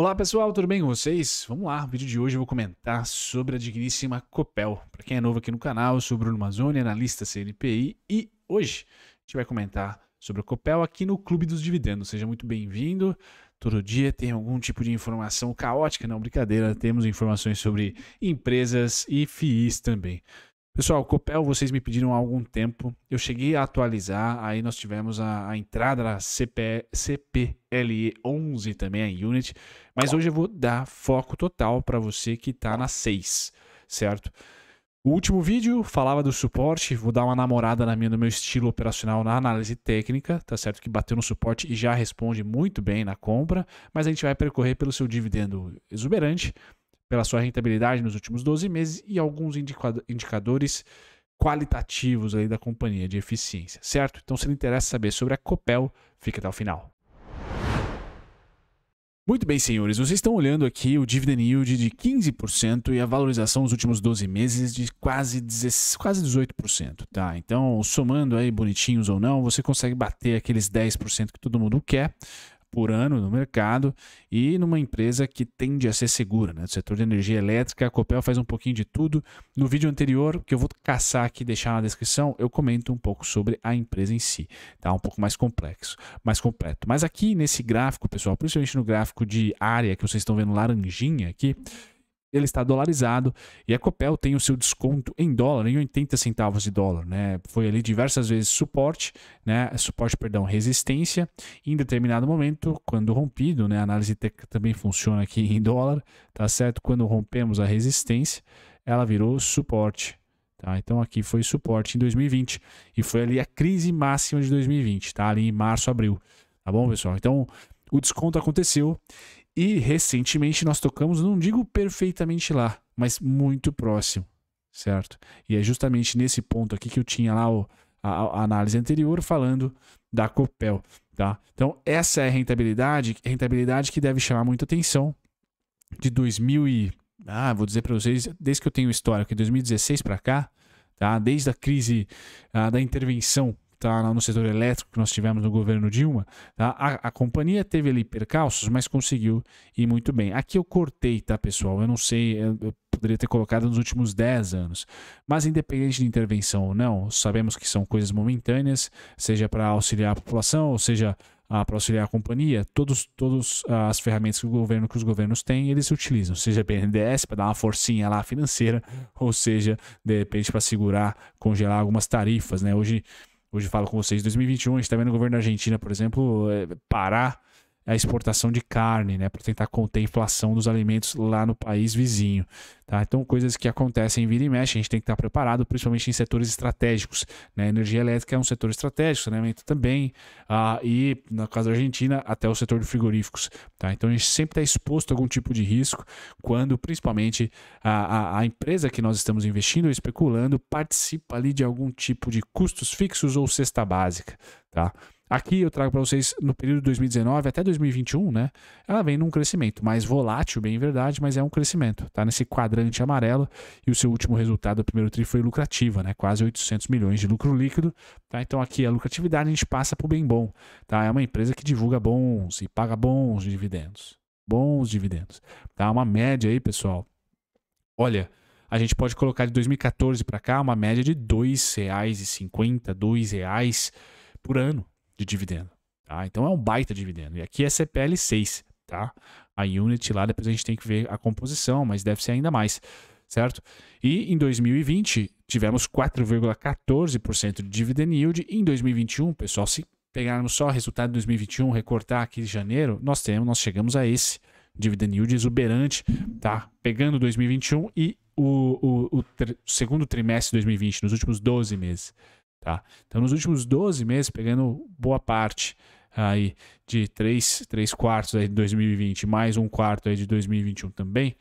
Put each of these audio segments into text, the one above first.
Olá pessoal, tudo bem com vocês? Vamos lá, no vídeo de hoje eu vou comentar sobre a digníssima Copel. Para quem é novo aqui no canal, eu sou Bruno Mazzoni, analista CNPI e hoje a gente vai comentar sobre a Copel aqui no Clube dos Dividendos. Seja muito bem-vindo. Todo dia tem algum tipo de informação caótica, não brincadeira, temos informações sobre empresas e FIIs também. Pessoal, Copel, vocês me pediram há algum tempo. Eu cheguei a atualizar, aí nós tivemos a, a entrada da CP, CPLE 11 também, a Unit. Mas hoje eu vou dar foco total para você que está na 6, certo? O último vídeo falava do suporte, vou dar uma namorada na minha, no meu estilo operacional na análise técnica, tá certo? Que bateu no suporte e já responde muito bem na compra, mas a gente vai percorrer pelo seu dividendo exuberante, pela sua rentabilidade nos últimos 12 meses e alguns indicadores qualitativos aí da companhia de eficiência, certo? Então, se lhe interessa saber sobre a Copel, fica até o final. Muito bem, senhores, vocês estão olhando aqui o dividend yield de 15% e a valorização nos últimos 12 meses de quase, 10, quase 18%, tá? Então, somando aí bonitinhos ou não, você consegue bater aqueles 10% que todo mundo quer por ano no mercado e numa empresa que tende a ser segura, né? Do setor de energia elétrica, a Copel faz um pouquinho de tudo. No vídeo anterior, que eu vou caçar aqui e deixar na descrição, eu comento um pouco sobre a empresa em si, tá? Um pouco mais complexo, mais completo. Mas aqui nesse gráfico, pessoal, principalmente no gráfico de área que vocês estão vendo laranjinha aqui, ele está dolarizado e a Copel tem o seu desconto em dólar, em 80 centavos de dólar, né? Foi ali diversas vezes suporte, né? Suporte, perdão, resistência. Em determinado momento, quando rompido, né? A análise também funciona aqui em dólar, tá certo? Quando rompemos a resistência, ela virou suporte. Tá, então aqui foi suporte em 2020 e foi ali a crise máxima de 2020, tá? Ali em março, abril, tá bom, pessoal? Então o desconto aconteceu e recentemente nós tocamos, não digo perfeitamente lá, mas muito próximo, certo? E é justamente nesse ponto aqui que eu tinha lá o, a, a análise anterior falando da Copel, tá? Então essa é a rentabilidade, rentabilidade que deve chamar muita atenção de 2000 e ah, vou dizer para vocês, desde que eu tenho história, que 2016 para cá, tá? Desde a crise ah, da intervenção tá, no setor elétrico que nós tivemos no governo Dilma, tá? a, a companhia teve ali percalços, mas conseguiu ir muito bem. Aqui eu cortei, tá, pessoal? Eu não sei, eu, eu poderia ter colocado nos últimos 10 anos. Mas independente de intervenção ou não, sabemos que são coisas momentâneas, seja para auxiliar a população, ou seja ah, para auxiliar a companhia, todas todos, ah, as ferramentas que o governo, que os governos têm, eles utilizam, seja BNDES para dar uma forcinha lá financeira, ou seja, de repente para segurar, congelar algumas tarifas, né? Hoje Hoje falo com vocês, 2021, a gente está vendo o governo da Argentina, por exemplo, é, parar a exportação de carne, né, para tentar conter a inflação dos alimentos lá no país vizinho. Tá? Então, coisas que acontecem vira e mexe, a gente tem que estar preparado, principalmente em setores estratégicos. Né? Energia elétrica é um setor estratégico, saneamento né? também, ah, e no caso da Argentina, até o setor de frigoríficos. Tá? Então, a gente sempre está exposto a algum tipo de risco quando, principalmente, a, a, a empresa que nós estamos investindo ou especulando participa ali de algum tipo de custos fixos ou cesta básica. Tá? Aqui eu trago para vocês no período de 2019 até 2021, né? Ela vem num crescimento mais volátil, bem em verdade, mas é um crescimento. Está nesse quadrante amarelo e o seu último resultado do primeiro tri foi lucrativa, né? Quase 800 milhões de lucro líquido, tá? Então aqui a lucratividade a gente passa para o bem bom, tá? É uma empresa que divulga bons e paga bons dividendos. Bons dividendos. Tá uma média aí, pessoal. Olha, a gente pode colocar de 2014 para cá uma média de R$ 2,50, R$ 2,00 por ano de dividendo. Tá? Então é um baita dividendo. E aqui é CPL 6, tá? A unit lá, depois a gente tem que ver a composição, mas deve ser ainda mais, certo? E em 2020 tivemos 4,14% de dividend yield. E em 2021, pessoal, se pegarmos só o resultado de 2021, recortar aqui de janeiro, nós temos, nós chegamos a esse dividend yield exuberante, tá? Pegando 2021 e o, o, o, o segundo trimestre de 2020, nos últimos 12 meses. Tá? Então, nos últimos 12 meses, pegando boa parte aí de 3, 3 quartos aí de 2020, mais um quarto aí de 2021 também,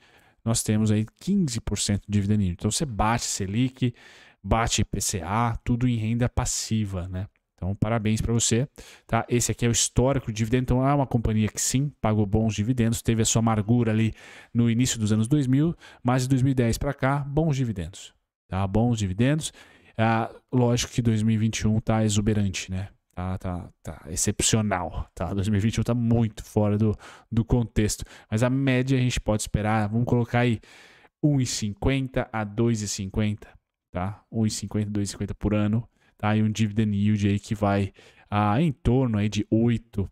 nós temos aí 15% de dividend yield. Então, você bate Selic, bate PCA tudo em renda passiva, né? Então, parabéns para você. Tá? Esse aqui é o histórico de dividendo. Então, é uma companhia que sim, pagou bons dividendos, teve a sua amargura ali no início dos anos 2000, mas de 2010 para cá, bons dividendos. Tá? Bons dividendos. Ah, lógico que 2021 tá exuberante, né? Tá, tá, tá excepcional, tá? 2021 tá muito fora do, do contexto. Mas a média a gente pode esperar, vamos colocar aí 1,50 a 2,50, tá? 1,50, 2,50 por ano, tá? E um dividend yield aí que vai ah, em torno aí de 8,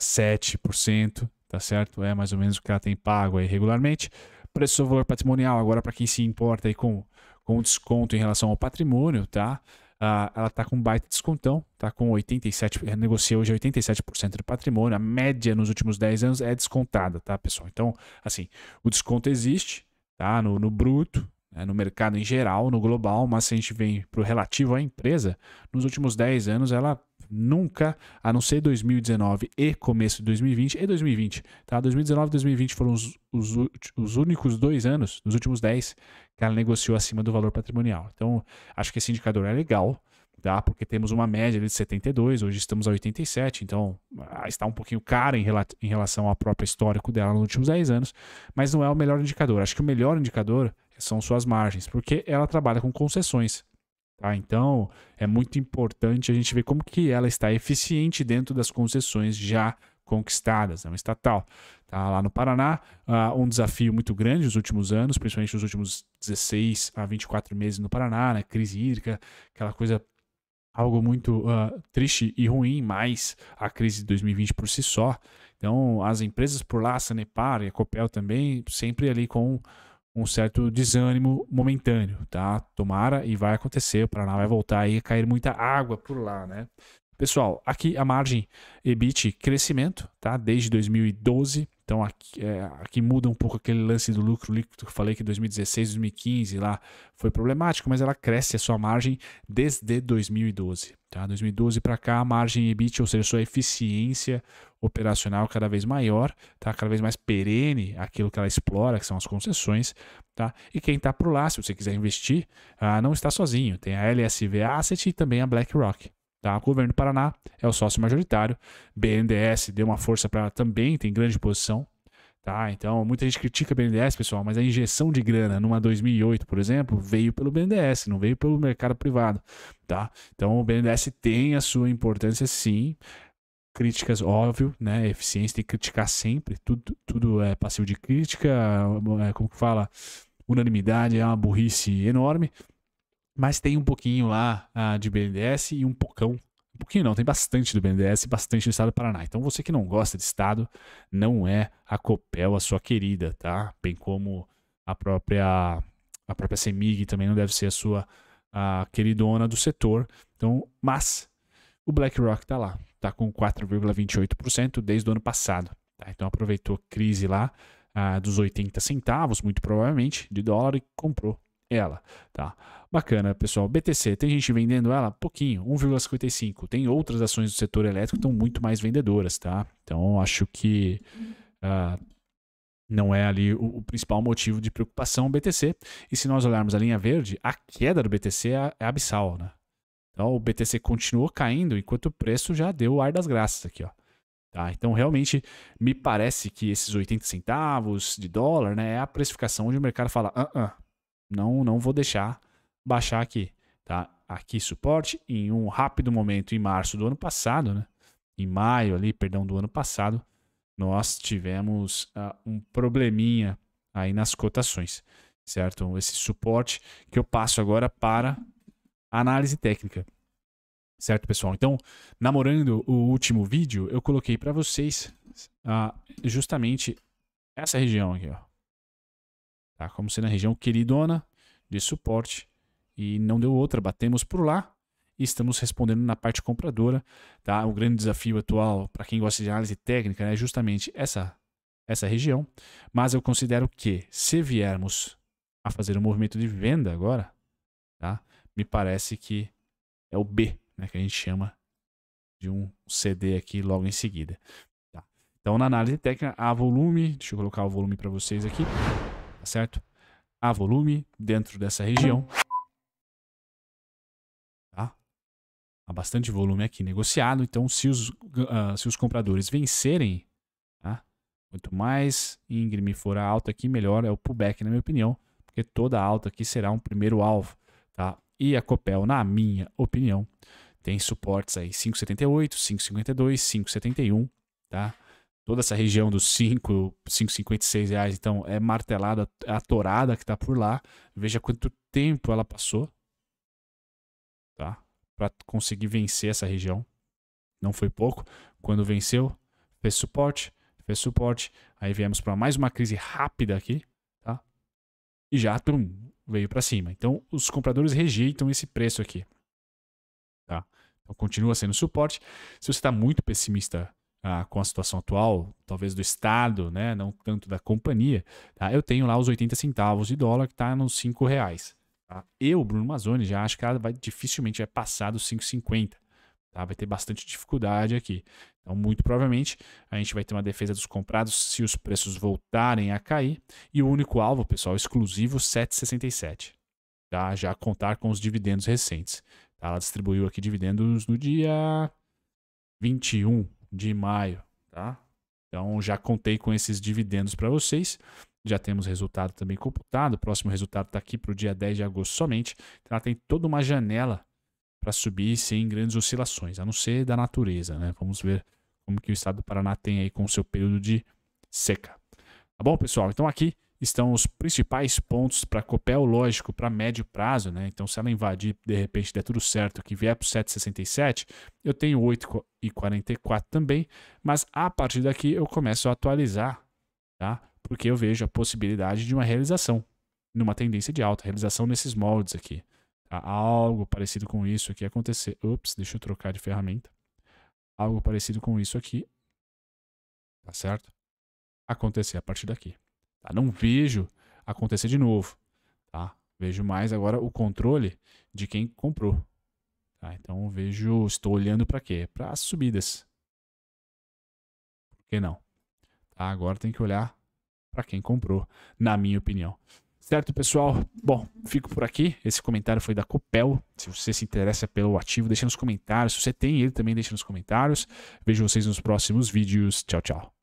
7%, tá certo? É mais ou menos o que ela tem pago aí regularmente. Preço valor patrimonial, agora para quem se importa aí com com desconto em relação ao patrimônio, tá? Ah, ela está com baita descontão, tá com 87%, eh, negocia hoje 87% do patrimônio, a média nos últimos 10 anos é descontada, tá, pessoal? Então, assim, o desconto existe, tá? No, no bruto, né? no mercado em geral, no global, mas se a gente vem para o relativo à empresa, nos últimos 10 anos ela nunca, a não ser 2019 e começo de 2020 e 2020, tá? 2019 e 2020 foram os, os, os únicos dois anos, nos últimos 10, que ela negociou acima do valor patrimonial. Então, acho que esse indicador é legal, tá? Porque temos uma média de 72, hoje estamos a 87, então ah, está um pouquinho cara em, rela em relação ao próprio histórico dela nos últimos 10 anos, mas não é o melhor indicador. Acho que o melhor indicador são suas margens, porque ela trabalha com concessões. Tá? Então, é muito importante a gente ver como que ela está eficiente dentro das concessões já conquistadas, é uma estatal. Tá lá no Paraná, uh, um desafio muito grande nos últimos anos, principalmente nos últimos 16 a 24 meses no Paraná, né? crise hídrica, aquela coisa algo muito uh, triste e ruim, mais a crise de 2020 por si só. Então, as empresas por lá, a Sanepar e a Copel também, sempre ali com um certo desânimo momentâneo, tá? Tomara e vai acontecer, o Paraná vai voltar aí a cair muita água por lá, né? Pessoal, aqui a margem EBIT crescimento, tá? Desde 2012 então aqui, é, aqui, muda um pouco aquele lance do lucro líquido que eu falei que 2016, 2015 lá foi problemático, mas ela cresce a sua margem desde 2012. Tá? 2012 para cá, a margem EBIT, ou seja, sua eficiência operacional cada vez maior, tá? cada vez mais perene aquilo que ela explora, que são as concessões. Tá? E quem está por lá, se você quiser investir, ah, não está sozinho. Tem a LSV Asset e também a BlackRock. Tá? O governo do Paraná é o sócio majoritário. BNDES deu uma força para também, tem grande posição. Tá? Então, muita gente critica o BNDES, pessoal, mas a injeção de grana numa 2008, por exemplo, veio pelo BNDES, não veio pelo mercado privado. Tá? Então, o BNDES tem a sua importância, sim. Críticas, óbvio, né? Eficiência tem que criticar sempre, tudo, tudo é passivo de crítica, é, como que fala? Unanimidade é uma burrice enorme mas tem um pouquinho lá ah, de BNDES e um pocão. Um pouquinho não, tem bastante do BNDES e bastante do Estado do Paraná. Então você que não gosta de Estado, não é a Copel a sua querida, tá? Bem como a própria, a própria CEMIG também não deve ser a sua a queridona do setor. Então, mas o BlackRock está lá, está com 4,28% desde o ano passado. Tá? Então aproveitou a crise lá ah, dos 80 centavos, muito provavelmente, de dólar e comprou ela, tá? Bacana, pessoal. BTC, tem gente vendendo ela? Pouquinho, 1,55. Tem outras ações do setor elétrico que estão muito mais vendedoras, tá? Então, acho que uh, não é ali o, o, principal motivo de preocupação o BTC. E se nós olharmos a linha verde, a queda do BTC é, é abissal, né? Então, o BTC continuou caindo, enquanto o preço já deu o ar das graças aqui, ó. Tá? Então, realmente, me parece que esses 80 centavos de dólar né, é a precificação onde o mercado fala: ah, ah, não, não vou deixar baixar aqui, tá? Aqui suporte em um rápido momento em março do ano passado, né? Em maio ali, perdão, do ano passado, nós tivemos uh, um probleminha aí nas cotações, certo? Esse suporte que eu passo agora para análise técnica. Certo, pessoal? Então, namorando o último vídeo, eu coloquei para vocês ah, justamente essa região aqui, ó tá? Como sendo a região queridona de suporte e não deu outra, batemos por lá e estamos respondendo na parte compradora, tá? O grande desafio atual para quem gosta de análise técnica né, é justamente essa essa região, mas eu considero que se viermos a fazer um movimento de venda agora, tá? Me parece que é o B, né, que a gente chama de um CD aqui logo em seguida. Tá? Então, na análise técnica, há volume, deixa eu colocar o volume para vocês aqui tá certo? Há volume dentro dessa região. Tá? Há bastante volume aqui negociado, então se os, uh, se os compradores vencerem, tá? quanto mais íngreme for a alta aqui, melhor é o pullback, na minha opinião, porque toda alta aqui será um primeiro alvo. Tá? E a Copel, na minha opinião, tem suportes aí 5,78, 5,52, 5,71, tá? toda essa região dos 5, 5,56 reais, então é martelada, é a torada que está por lá. Veja quanto tempo ela passou, tá? Para conseguir vencer essa região. Não foi pouco. Quando venceu, fez suporte, fez suporte. Aí viemos para mais uma crise rápida aqui, tá? E já tum, veio para cima. Então os compradores rejeitam esse preço aqui, tá? Então continua sendo suporte. Se você está muito pessimista ah, com a situação atual, talvez do Estado, né, não tanto da companhia, tá? eu tenho lá os 80 centavos de dólar que está nos 5 reais. Tá? Eu, Bruno Mazzoni, já acho que ela vai, dificilmente vai passar dos 5,50. Tá? Vai ter bastante dificuldade aqui. Então, muito provavelmente, a gente vai ter uma defesa dos comprados se os preços voltarem a cair. E o único alvo, pessoal, exclusivo, 7,67. Tá? Já contar com os dividendos recentes. Tá? Ela distribuiu aqui dividendos no dia 21, de maio, tá? Então já contei com esses dividendos para vocês. Já temos resultado também computado. O próximo resultado está aqui para o dia 10 de agosto somente. Então ela tem toda uma janela para subir sem grandes oscilações, a não ser da natureza, né? Vamos ver como que o estado do Paraná tem aí com o seu período de seca. Tá bom, pessoal? Então aqui estão os principais pontos para Copel, lógico, para médio prazo, né? Então, se ela invadir, de repente, der tudo certo, que vier para o 7,67, eu tenho 8,44 também, mas a partir daqui eu começo a atualizar, tá? Porque eu vejo a possibilidade de uma realização, numa tendência de alta, realização nesses moldes aqui. Tá? Algo parecido com isso aqui acontecer. Ops, deixa eu trocar de ferramenta. Algo parecido com isso aqui, tá certo? Acontecer a partir daqui. Tá? Não vejo acontecer de novo. Tá? Vejo mais agora o controle de quem comprou. Tá? Então vejo, estou olhando para quê? Para as subidas. Por que não? Tá? Agora tem que olhar para quem comprou, na minha opinião. Certo, pessoal? Bom, fico por aqui. Esse comentário foi da Copel. Se você se interessa pelo ativo, deixa nos comentários. Se você tem ele também, deixa nos comentários. Vejo vocês nos próximos vídeos. Tchau, tchau.